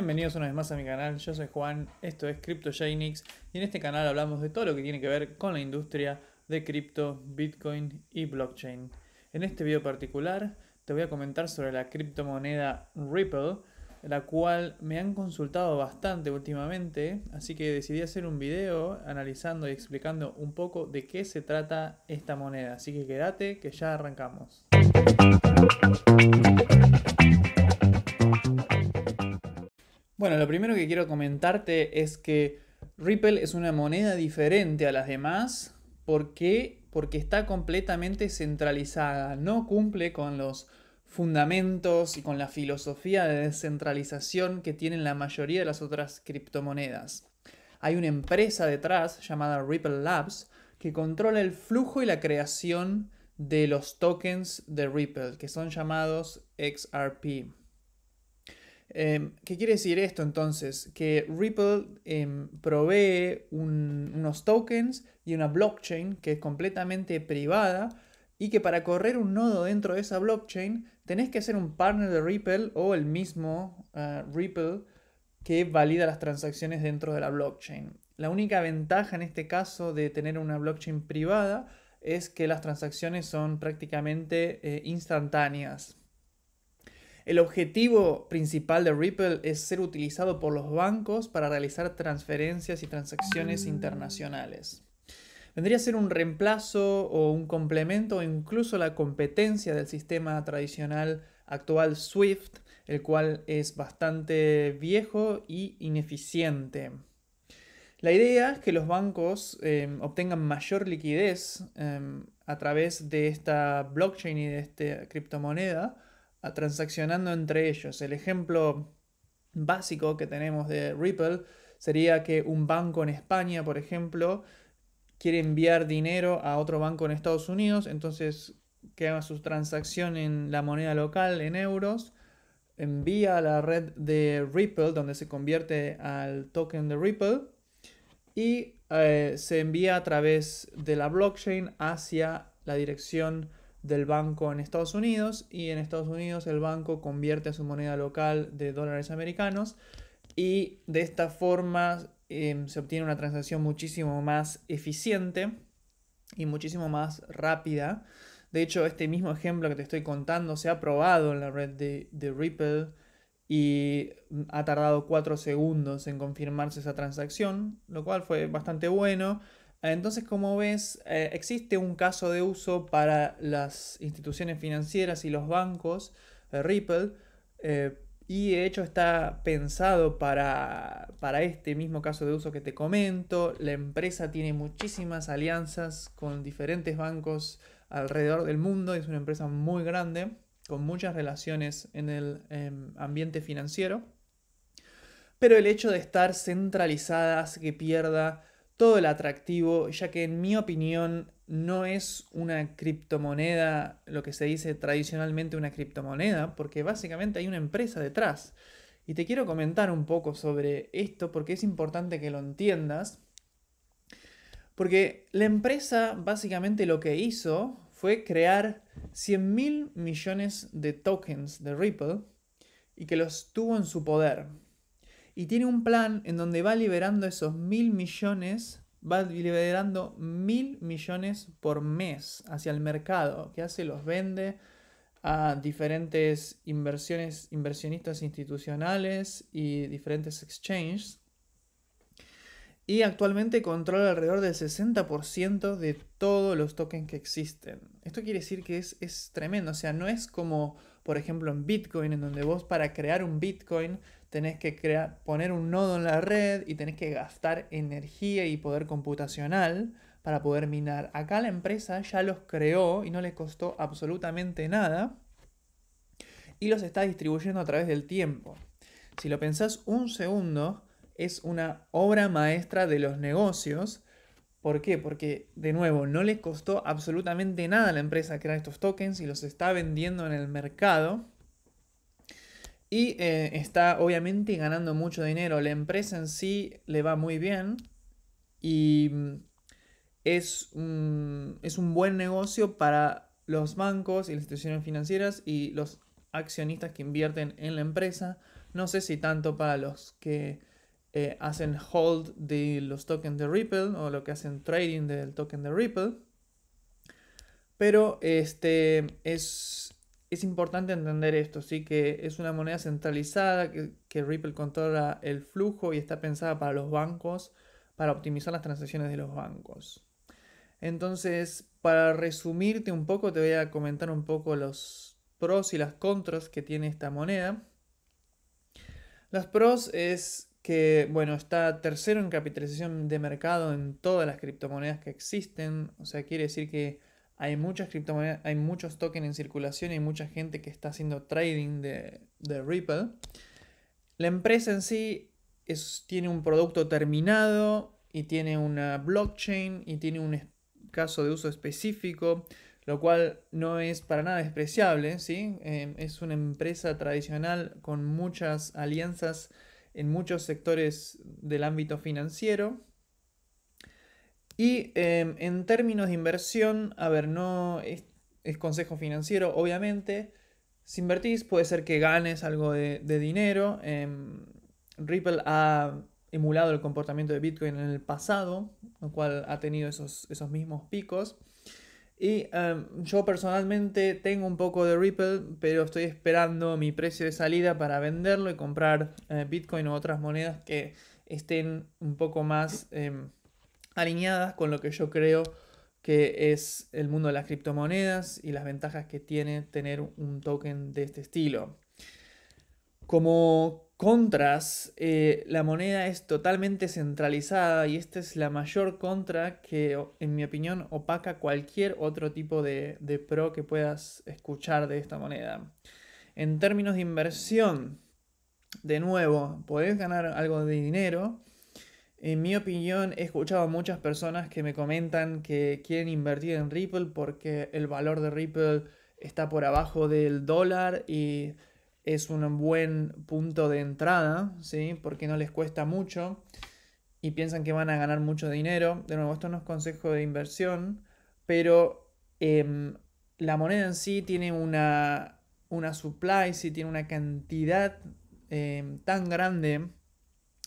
Bienvenidos una vez más a mi canal, yo soy Juan, esto es CryptoJanix y en este canal hablamos de todo lo que tiene que ver con la industria de cripto, Bitcoin y blockchain. En este video particular te voy a comentar sobre la criptomoneda Ripple, la cual me han consultado bastante últimamente, así que decidí hacer un video analizando y explicando un poco de qué se trata esta moneda, así que quédate que ya arrancamos. Bueno, lo primero que quiero comentarte es que Ripple es una moneda diferente a las demás. ¿Por Porque está completamente centralizada, no cumple con los fundamentos y con la filosofía de descentralización que tienen la mayoría de las otras criptomonedas. Hay una empresa detrás llamada Ripple Labs que controla el flujo y la creación de los tokens de Ripple, que son llamados XRP. Em, ¿Qué quiere decir esto entonces? Que Ripple em, provee unos tokens y una blockchain que es completamente privada y que para correr un nodo dentro de esa blockchain tenés que ser un partner de Ripple o el mismo ah, Ripple que valida las transacciones dentro de la blockchain. La única ventaja en este caso de tener una blockchain privada es que las transacciones son prácticamente eh, instantáneas, el objetivo principal de Ripple es ser utilizado por los bancos para realizar transferencias y transacciones internacionales. Vendría a ser un reemplazo o un complemento o incluso la competencia del sistema tradicional actual SWIFT, el cual es bastante viejo y ineficiente. La idea es que los bancos em, obtengan mayor liquidez em, a través de esta blockchain y de esta criptomoneda, transaccionando entre ellos. El ejemplo básico que tenemos de Ripple sería que un banco en España, por ejemplo, quiere enviar dinero a otro banco en Estados Unidos, entonces que su transacción en la moneda local, en euros, envía a la red de Ripple, donde se convierte al token de Ripple, y eh, se envía a través de la blockchain hacia la dirección del banco en Estados Unidos y en Estados Unidos el banco convierte a su moneda local de dólares americanos y de esta forma em, se obtiene una transacción muchísimo más eficiente y muchísimo más rápida. De hecho, este mismo ejemplo que te estoy contando se ha probado en la red de, de Ripple y mm, ha tardado 4 segundos en confirmarse esa transacción, lo cual fue bastante bueno entonces, como ves, eh, existe un caso de uso para las instituciones financieras y los bancos, eh, Ripple, eh, y de hecho está pensado para, para este mismo caso de uso que te comento. La empresa tiene muchísimas alianzas con diferentes bancos alrededor del mundo, es una empresa muy grande, con muchas relaciones en el em, ambiente financiero. Pero el hecho de estar centralizada hace que pierda todo el atractivo, ya que en mi opinión no es una criptomoneda, lo que se dice tradicionalmente una criptomoneda, porque básicamente hay una empresa detrás. Y te quiero comentar un poco sobre esto porque es importante que lo entiendas. Porque la empresa básicamente lo que hizo fue crear 100 mil millones de tokens de Ripple y que los tuvo en su poder. Y tiene un plan en donde va liberando esos mil millones, va liberando mil millones por mes hacia el mercado. que hace? Los vende a diferentes inversiones, inversionistas institucionales y diferentes exchanges y actualmente controla alrededor del 60% de todos los tokens que existen. Esto quiere decir que es, tremendo, o sea, no es como, por ejemplo, en Bitcoin, en donde vos para crear un Bitcoin tenés que crear, poner un nodo en la red y tenés que gastar energía y poder computacional para poder minar. Acá la empresa ya los creó y no les costó absolutamente nada y los está distribuyendo a través del tiempo. Si lo pensás un segundo, es una obra maestra de los negocios. ¿Por qué? Porque, de nuevo, no le costó absolutamente nada a la empresa crear estos tokens y los está vendiendo en el mercado. Y eh, está obviamente ganando mucho dinero. La empresa en sí le va muy bien. Y mm, es es un buen negocio para los bancos y las instituciones financieras y los accionistas que invierten en la empresa. No sé si tanto para los que eh, hacen hold de los tokens de Ripple o lo que hacen trading del token de Ripple. Pero este, es, es importante entender esto, sí que es una moneda centralizada, que, que Ripple controla el flujo y está pensada para los bancos, para optimizar las transacciones de los bancos. Entonces, para resumirte un poco, te voy a comentar un poco los pros y las contras que tiene esta moneda. Las pros es que, bueno, está tercero en capitalización de mercado en todas las criptomonedas que existen. O sea, quiere decir que hay muchas criptomonedas, hay muchos tokens en circulación y hay mucha gente que está haciendo trading de, Ripple. La empresa en sí es, tiene un producto terminado y tiene una blockchain y tiene un caso de uso específico, lo cual no es para nada despreciable, ¿sí? Eh, es una empresa tradicional con muchas alianzas en muchos sectores del ámbito financiero. Y em, en términos de inversión, a ver, no es, consejo financiero, obviamente. Si invertís, puede ser que ganes algo de, dinero. Em, Ripple ha emulado el comportamiento de Bitcoin en el pasado, lo cual ha tenido esos mismos picos. Y em, yo personalmente tengo un poco de Ripple, pero estoy esperando mi precio de salida para venderlo y comprar eh, Bitcoin u otras monedas que estén un poco más em, alineadas con lo que yo creo que es el mundo de las criptomonedas y las ventajas que tiene tener un token de este estilo. Como contras, eh, la moneda es totalmente centralizada y esta es la mayor contra que, en mi opinión, opaca cualquier otro tipo de, de pro que puedas escuchar de esta moneda. En términos de inversión, de nuevo, podés ganar algo de dinero. En mi opinión, he escuchado a muchas personas que me comentan que quieren invertir en Ripple porque el valor de Ripple está por abajo del dólar y es un buen punto de entrada, ¿sí? Porque no les cuesta mucho y piensan que van a ganar mucho dinero. De nuevo, esto no es consejo de inversión, pero em, la moneda en sí tiene una, una supply, sí tiene una cantidad em, tan grande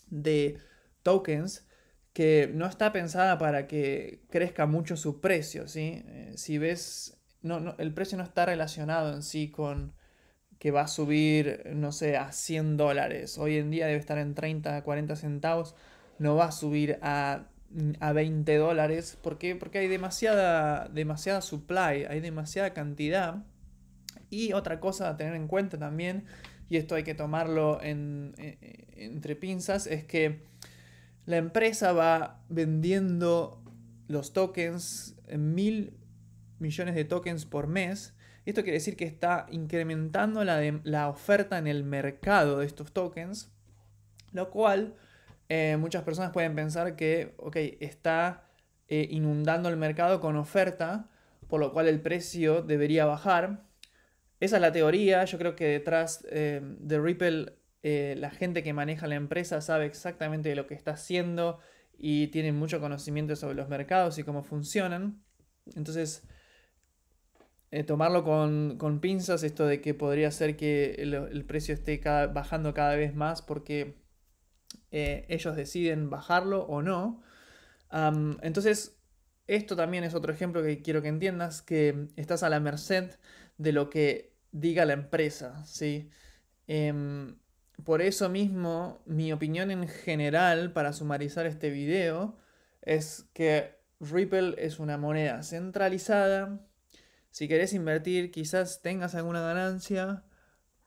de tokens que no está pensada para que crezca mucho su precio, ¿sí? Eh, si ves, no, el precio no está relacionado en sí con que va a subir, no sé, a 100 dólares. Hoy en día debe estar en 30, 40 centavos. No va a subir a, 20 dólares. ¿Por qué? Porque hay demasiada, demasiada supply, hay demasiada cantidad. Y otra cosa a tener en cuenta también, y esto hay que tomarlo entre pinzas, es que la empresa va vendiendo los tokens, mil millones de tokens por mes, esto quiere decir que está incrementando la, oferta en el mercado de estos tokens, lo cual eh, muchas personas pueden pensar que, está eh, inundando el mercado con oferta, por lo cual el precio debería bajar. Esa es la teoría, yo creo que detrás eh, de Ripple la gente que maneja la empresa sabe exactamente lo que está haciendo y tiene mucho conocimiento sobre los mercados y cómo funcionan. Entonces, eh, tomarlo con, con, pinzas, esto de que podría ser que el, precio esté bajando cada vez más porque eh, ellos deciden bajarlo o no. entonces, esto también es otro ejemplo que quiero que entiendas, que estás a la merced de lo que diga la empresa, ¿sí? Em, por eso mismo, mi opinión en general, para sumarizar este video, es que Ripple es una moneda centralizada si querés invertir, quizás tengas alguna ganancia,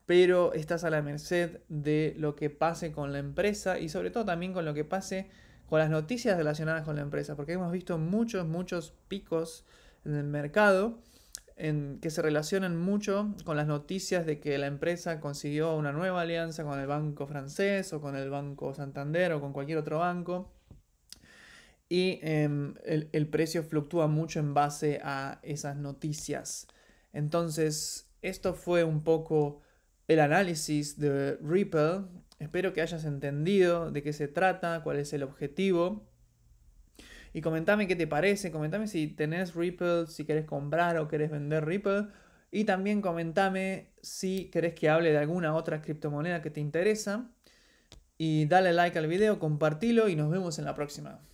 pero estás a la merced de lo que pase con la empresa y sobre todo también con lo que pase con las noticias relacionadas con la empresa, porque hemos visto muchos, muchos picos en el mercado en, que se relacionan mucho con las noticias de que la empresa consiguió una nueva alianza con el banco francés o con el banco Santander o con cualquier otro banco y em, el, el, precio fluctúa mucho en base a esas noticias. Entonces, esto fue un poco el análisis de Ripple. Espero que hayas entendido de qué se trata, cuál es el objetivo. Y comentame qué te parece, comentame si tenés Ripple, si querés comprar o querés vender Ripple. Y también comentame si querés que hable de alguna otra criptomoneda que te interesa. Y dale like al video, compartilo y nos vemos en la próxima.